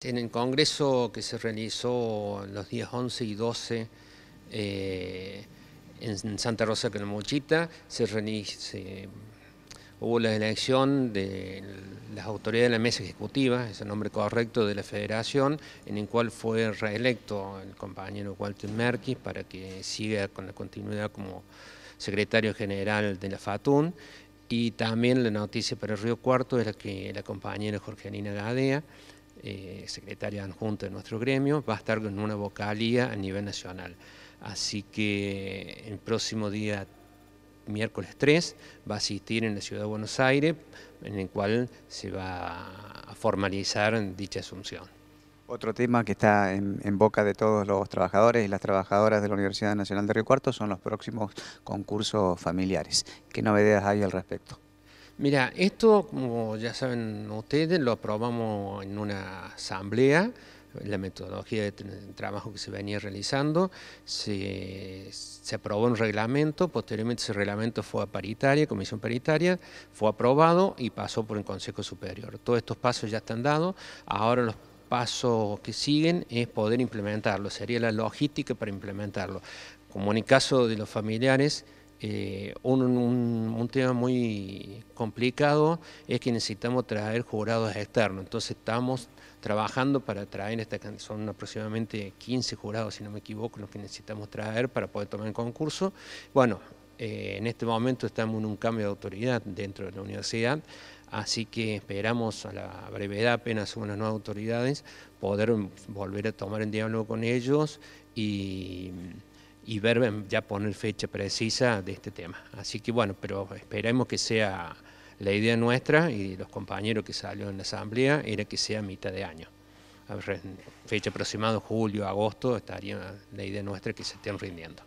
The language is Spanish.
En el congreso que se realizó los días 11 y 12 eh, en Santa Rosa Mochita, se, se, hubo la elección de las autoridades de la mesa ejecutiva, es el nombre correcto de la federación, en el cual fue reelecto el compañero Walter Merkis para que siga con la continuidad como secretario general de la FATUN. Y también la noticia para el Río Cuarto es la que la compañera Jorge Anina Gadea eh, secretaria adjunta de nuestro gremio, va a estar en una vocalía a nivel nacional. Así que el próximo día, miércoles 3, va a asistir en la Ciudad de Buenos Aires, en el cual se va a formalizar dicha asunción. Otro tema que está en, en, boca de todos los trabajadores y las trabajadoras de la Universidad Nacional de Río Cuarto son los próximos concursos familiares. ¿Qué novedades hay al respecto? Mira, esto, como ya saben ustedes, lo aprobamos en una asamblea, la metodología de trabajo que se venía realizando, se, aprobó un reglamento, posteriormente ese reglamento fue a paritaria, comisión paritaria, fue aprobado y pasó por el Consejo Superior. Todos estos pasos ya están dados, ahora los pasos que siguen es poder implementarlo, sería la logística para implementarlo. Como en el caso de los familiares, eh, un, tema muy complicado es que necesitamos traer jurados externos. Entonces estamos trabajando para traer esta son aproximadamente 15 jurados, si no me equivoco, los que necesitamos traer para poder tomar el concurso. Bueno, eh, en este momento estamos en un cambio de autoridad dentro de la universidad, así que esperamos a la brevedad, apenas unas nuevas autoridades, poder volver a tomar el diálogo con ellos y y ver em, ya poner fecha precisa de este tema. Así que bueno, pero esperemos que sea la idea nuestra y los compañeros que salieron en la asamblea era que sea mitad de año. fecha aproximada, julio, agosto, estaría la idea nuestra que se estén rindiendo.